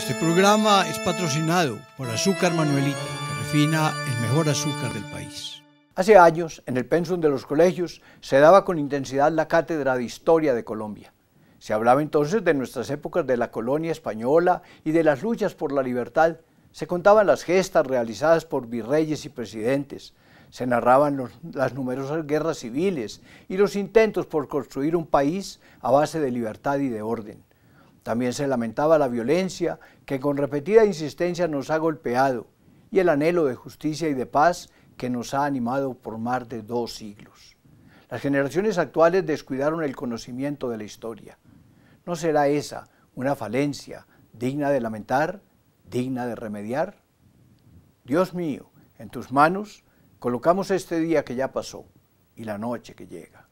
Este programa es patrocinado por Azúcar Manuelita, que refina el mejor azúcar del país. Hace años, en el pensum de los colegios, se daba con intensidad la cátedra de Historia de Colombia. Se hablaba entonces de nuestras épocas de la colonia española y de las luchas por la libertad. Se contaban las gestas realizadas por virreyes y presidentes. Se narraban las numerosas guerras civiles y los intentos por construir un país a base de libertad y de orden. También se lamentaba la violencia que con repetida insistencia nos ha golpeado y el anhelo de justicia y de paz que nos ha animado por más de dos siglos. Las generaciones actuales descuidaron el conocimiento de la historia. ¿No será esa una falencia digna de lamentar, digna de remediar? Dios mío, en tus manos colocamos este día que ya pasó y la noche que llega.